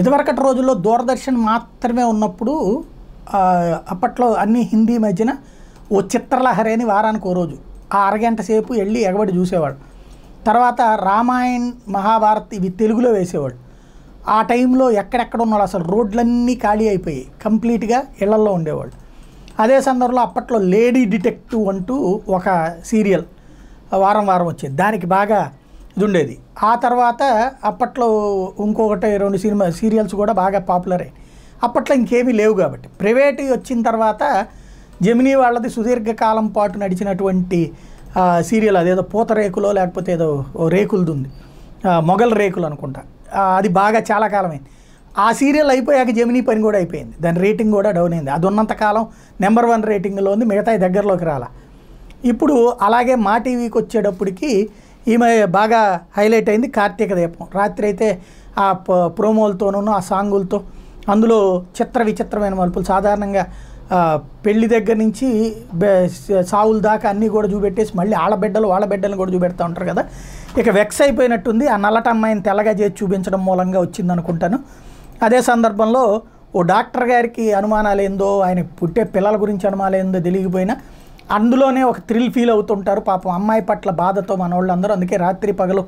ఇదివరకటి రోజుల్లో దూరదర్శన్ మాత్రమే ఉన్నప్పుడు అప్పట్లో అన్ని హిందీ మధ్యన ఓ చిత్రలహరి అని వారానికి ఓ రోజు ఆ అరగంట సేపు వెళ్ళి ఎగబడి చూసేవాడు తర్వాత రామాయణ్ మహాభారత్ ఇవి తెలుగులో వేసేవాడు ఆ టైంలో ఎక్కడెక్కడ ఉన్నాడు అసలు రోడ్లన్నీ ఖాళీ అయిపోయాయి కంప్లీట్గా ఇళ్లల్లో ఉండేవాళ్ళు అదే సందర్భంలో అప్పట్లో లేడీ డిటెక్టివ్ అంటూ ఒక సీరియల్ వారం వారం వచ్చేది దానికి బాగా ఇది ఉండేది ఆ తర్వాత అప్పట్లో ఇంకొకటి రెండు సినిమా సీరియల్స్ కూడా బాగా పాపులర్ అయ్యాయి అప్పట్లో ఇంకేమీ లేవు కాబట్టి ప్రైవేట్ వచ్చిన తర్వాత జమినీ వాళ్ళది సుదీర్ఘకాలం పాటు నడిచినటువంటి సీరియల్ అదేదో పూత రేకులో లేకపోతే ఏదో రేకులది ఉంది మొగల్ రేకులు అనుకుంటా అది బాగా చాలా కాలమైంది ఆ సీరియల్ అయిపోయాక జమినీ పని కూడా అయిపోయింది దాని రేటింగ్ కూడా డౌన్ అయింది అది ఉన్నంతకాలం నెంబర్ వన్ రేటింగ్లో ఉంది మిగతా దగ్గరలోకి రాలా ఇప్పుడు అలాగే మా టీవీకి వచ్చేటప్పటికి ఈమె బాగా హైలైట్ అయింది కార్తీక దీపం రాత్రి అయితే ఆ ప్రోమోలతోనూ ఆ సాంగులతో అందులో చిత్ర విచిత్రమైన మలుపులు సాధారణంగా పెళ్లి దగ్గర నుంచి సావుల దాకా అన్నీ కూడా చూపెట్టేసి మళ్ళీ ఆడబిడ్డలు వాళ్ళ బిడ్డలను కూడా చూపెడతా ఉంటారు కదా ఇక వెక్స్ అయిపోయినట్టుంది ఆ నల్లట అమ్మాయిని తెల్లగా చేసి చూపించడం మూలంగా వచ్చింది అనుకుంటాను అదే సందర్భంలో ఓ డాక్టర్ గారికి అనుమానాలు ఏందో ఆయన పుట్టే పిల్లల గురించి ఏందో తెలియకపోయినా అందులోనే ఒక థ్రిల్ ఫీల్ అవుతుంటారు పాపం అమ్మాయి పట్ల బాధతో వాళ్ళందరూ అందుకే రాత్రి పగలు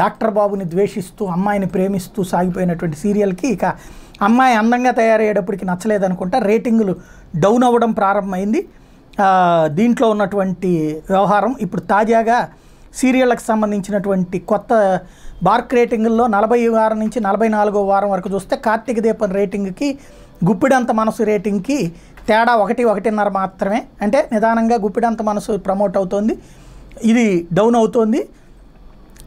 డాక్టర్ బాబుని ద్వేషిస్తూ అమ్మాయిని ప్రేమిస్తూ సాగిపోయినటువంటి సీరియల్కి ఇక అమ్మాయి అందంగా తయారయ్యేటప్పటికి నచ్చలేదనుకుంటా రేటింగులు డౌన్ అవ్వడం ప్రారంభమైంది దీంట్లో ఉన్నటువంటి వ్యవహారం ఇప్పుడు తాజాగా సీరియళ్ళకు సంబంధించినటువంటి కొత్త బార్క్ రేటింగుల్లో నలభై వారం నుంచి నలభై నాలుగో వారం వరకు చూస్తే కార్తీక దీపం రేటింగ్కి గుప్పిడంత మనసు రేటింగ్కి తేడా ఒకటి ఒకటిన్నర మాత్రమే అంటే నిదానంగా గుప్పిడంత మనసు ప్రమోట్ అవుతోంది ఇది డౌన్ అవుతోంది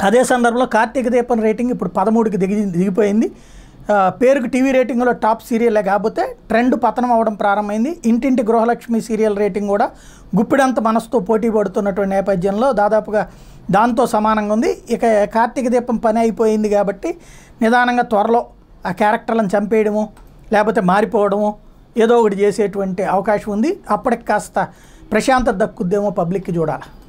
అదే సందర్భంలో కార్తీక దీపం రేటింగ్ ఇప్పుడు పదమూడుకి దిగి దిగిపోయింది పేరుకు టీవీ రేటింగ్లో టాప్ సీరియలే కాకపోతే ట్రెండ్ పతనం అవడం ప్రారంభమైంది ఇంటింటి గృహలక్ష్మి సీరియల్ రేటింగ్ కూడా గుప్పిడంత మనసుతో పోటీ పడుతున్నటువంటి నేపథ్యంలో దాదాపుగా దాంతో సమానంగా ఉంది ఇక కార్తీక దీపం పని అయిపోయింది కాబట్టి నిదానంగా త్వరలో ఆ క్యారెక్టర్లను చంపేయడము లేకపోతే మారిపోవడము ఏదో ఒకటి చేసేటువంటి అవకాశం ఉంది అప్పటికి కాస్త ప్రశాంతత దక్కుద్దేమో పబ్లిక్కి చూడాలి